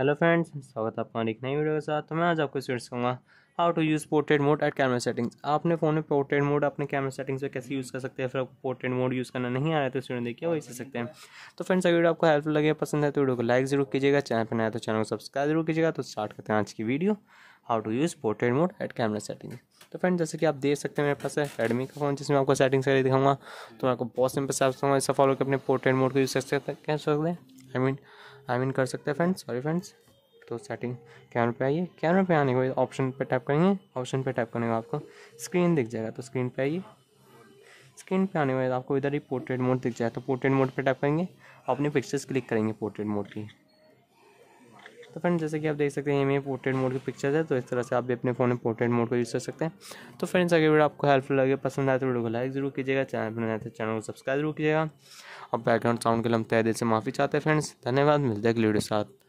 hello friends स्वागत है आपका एक नई वीडियो के साथ तो मैं आज आपको सीट करूँगा how to use portrait mode at camera settings आपने फ़ोन में पोर्ट्रेट मोड अपने कैमरा सेटिंग्स में कैसे यूज़ कर सकते हैं फिर आपको पोर्ट्रेट मोड यूज़ करना नहीं आ रहा है तो इस देखिए वही सीख सकते हैं तो फ्रेंड्स अगर वीडियो आपको हेल्पफुल लगे पसंद है तो वीडियो को लाइक जरूर कीजिएगा चैनल पर नया तो चैनल को सब्सक्राइब जरूर कीजिएगा तो स्टार्ट करते हैं आज की video how to use portrait mode at camera setting तो फ्रेंड जैसे कि आप देख सकते हैं मेरे पास है रेडमी का फ़ोन जिसमें आपको सेटिंग्स करके दिखाऊंगा तो मैं आपको बहुत सिंपल से आप फॉलो कर अपने पोर्ट्रेट मोड को यूज़ कर सकते हैं आई मीन आई मीन कर सकते हैं फ्रेंड्स सॉरी फ्रेंड्स तो सेटिंग कैमरा पे आइए कैमरा पे आने के बाद ऑप्शन पे टैप करेंगे ऑप्शन पे टैप करने के बाद आपको स्क्रीन दिख जाएगा तो स्क्रीन पे आइए स्क्रीन पे आने के बाद आपको इधर ही पोर्ट्रेट मोड दिख जाएगा तो पोर्ट्रेट मोड पे टैप करेंगे अपने पिक्चर्स क्लिक करेंगे पोर्ट्रेट मोड की तो फ्रेंड जैसे कि आप देख सकते हैं ये मेरे पोर्ट्रेट मोड की पिक्चर है तो इस तरह से आप भी अपने फ़ोन में पोर्ट्रेट मोड को यूज़ कर सकते हैं तो फ्रेंड्स अगर वीडियो आपको हेल्पफुल लगे पसंद आए तो वीडियो को लाइक जरूर कीजिएगा चैनल पर नए चैनल तो को सब्सक्राइब जरूर कीजिएगा और बैकग्राउंड साउंड के लिए हम तय दिल से माफ़ी चाहते हैं फ्रेंड्स धन्यवाद मिलते हैं अगले वीडियो साथ